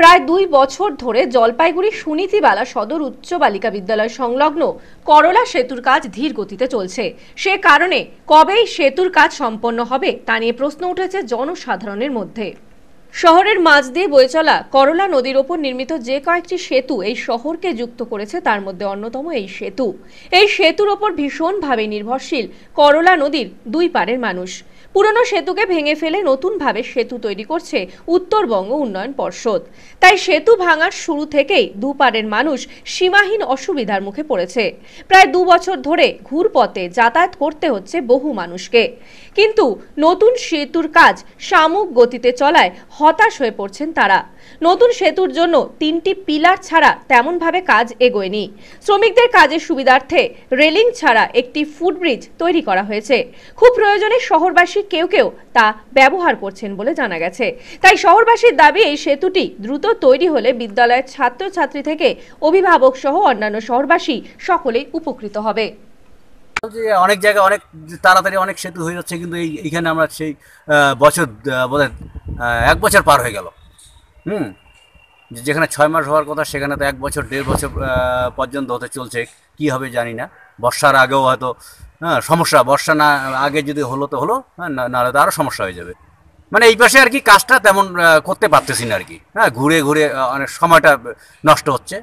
প্রায় দুই বছর ধরে জলপাইগুড়ি সুনীতিবালা সদর উচ্চ বালিকা বিদ্যালয় সংলগ্ন করলা সেতুর কাজ ধীর গতিতে চলছে সে কারণে কবেই সেতুর কাজ সম্পন্ন হবে তা নিয়ে প্রশ্ন উঠেছে জনসাধারণের মধ্যে শহরের মাঝ দিয়ে বয়ে চলা করলা নদীর ওপর নির্মিত যে কয়েকটি সেতু এই শহরকে যুক্ত করেছে তার মধ্যে অন্যতম এই সেতু এই সেতুর ওপর ভীষণভাবে নির্ভরশীল করলা নদীর দুই পারের মানুষ পুরনো সেতুকে ভেঙে ফেলে নতুনভাবে সেতু তৈরি করছে উত্তরবঙ্গ উন্নয়ন পর্ষদ তাই সেতু ভাঙার শুরু থেকেই দুপারের মানুষ সীমাহীন অসুবিধার মুখে পড়েছে প্রায় দু বছর ধরে ঘুরপথে যাতায়াত করতে হচ্ছে বহু মানুষকে কিন্তু নতুন সেতুর কাজ সামুক গতিতে চলায় হতাশ হয়ে পড়ছেন তারা নতুন সেতুর জন্য তিনটি পিলার ছাড়া তেমনভাবে কাজ এগোয়নি শ্রমিকদের কাজের সুবিধার্থে রেলিং ছাড়া একটি ফুটব্রিজ তৈরি করা হয়েছে খুব প্রয়োজনে শহরবাসী কেউ কেউ তা ব্যবহার করছেন বলে জানা গেছে তাই শহরবাসীর দাবি এই সেতুটি দ্রুত তৈরি হলে বিদ্যালয়ের ছাত্রছাত্রী থেকে অভিভাবক সহ অন্যান্য শহরবাসী সকলেই উপকৃত হবে যে অনেক জায়গায় অনেক তাড়াতাড়ি অনেক সেতু হয়ে যাচ্ছে কিন্তু এই এইখানে আমরা সেই বছর বোধহয় এক বছর পার হয়ে গেল হুম যেখানে ছয় মাস হওয়ার কথা সেখানে তো এক বছর দেড় বছর পর্যন্ত হতে চলছে কী হবে জানি না বর্ষার আগেও হয়তো হ্যাঁ সমস্যা বর্ষা না আগে যদি হলো তো হলো হ্যাঁ নাহলে তো আরও সমস্যা হয়ে যাবে মানে এই পাশে আর কি কাজটা তেমন করতে পারতেছি না আর কি হ্যাঁ ঘুরে ঘুরে অনেক সময়টা নষ্ট হচ্ছে